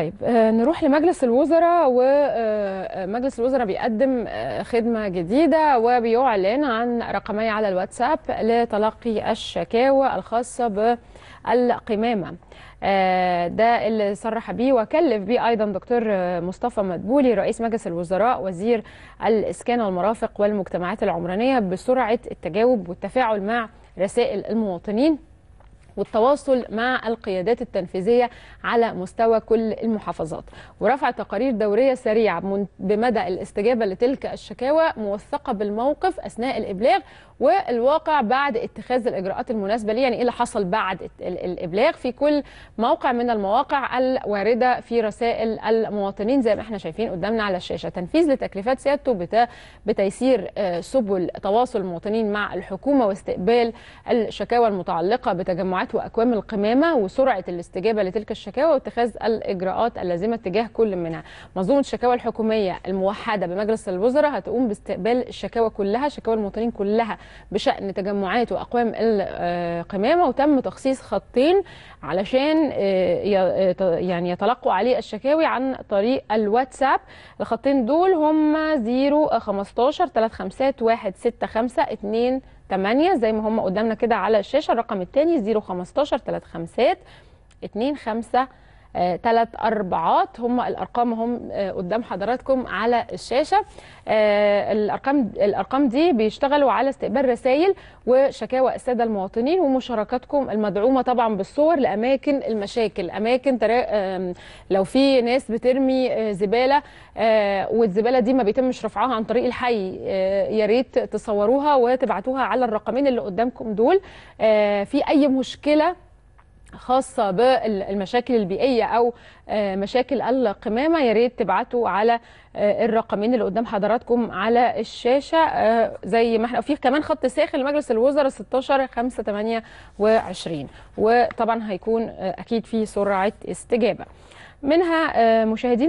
طيب آه، نروح لمجلس الوزراء ومجلس آه، آه، الوزراء بيقدم خدمة جديدة وبيعلن عن رقمي على الواتساب لتلقي الشكاوى الخاصة بالقمامة ده اللي صرح بيه وكلف بيه أيضا دكتور مصطفى مدبولي رئيس مجلس الوزراء وزير الإسكان والمرافق والمجتمعات العمرانية بسرعة التجاوب والتفاعل مع رسائل المواطنين والتواصل مع القيادات التنفيذية على مستوى كل المحافظات ورفع تقارير دورية سريعة بمدى الاستجابة لتلك الشكاوى موثقة بالموقف أثناء الإبلاغ والواقع بعد اتخاذ الإجراءات المناسبة ليه يعني إيه اللي حصل بعد الإبلاغ في كل موقع من المواقع الواردة في رسائل المواطنين زي ما احنا شايفين قدامنا على الشاشة تنفيذ لتكليفات سيادته بتيسير آه، سبل تواصل المواطنين مع الحكومة واستقبال الشكاوى المتعلقة بتجمعات الشكاوات واكوام القمامه وسرعه الاستجابه لتلك الشكاوى واتخاذ الاجراءات اللازمه تجاه كل منها. منظومه الشكاوى الحكوميه الموحده بمجلس الوزراء هتقوم باستقبال الشكاوى كلها، شكاوى المواطنين كلها بشان تجمعات واقوام القمامه وتم تخصيص خطين علشان آه، آه، يعني يتلقوا عليه الشكاوي عن طريق الواتساب، الخطين دول هم 015 351 2 8 زي ما هم قدامنا كده على الشاشه الرقم الثاني 015 35 2 5 ثلاث آه، أربعات هم الأرقام هم آه، قدام حضراتكم على الشاشة آه، الأرقام الأرقام دي بيشتغلوا على استقبال رسائل وشكاوى السادة المواطنين ومشاركاتكم المدعومة طبعا بالصور لأماكن المشاكل أماكن لو في ناس بترمي زبالة والزبالة دي ما بيتمش رفعها عن طريق الحي يا ريت تصوروها وتبعتوها على الرقمين اللي قدامكم دول في أي مشكلة خاصة بالمشاكل البيئية أو آه، مشاكل القمامة يا ريت تبعتوا على آه، الرقمين اللي قدام حضراتكم على الشاشة آه، زي ما احنا في كمان خط ساخن لمجلس الوزراء 16 5 28 وطبعا هيكون أكيد في سرعة استجابة منها مشاهدينا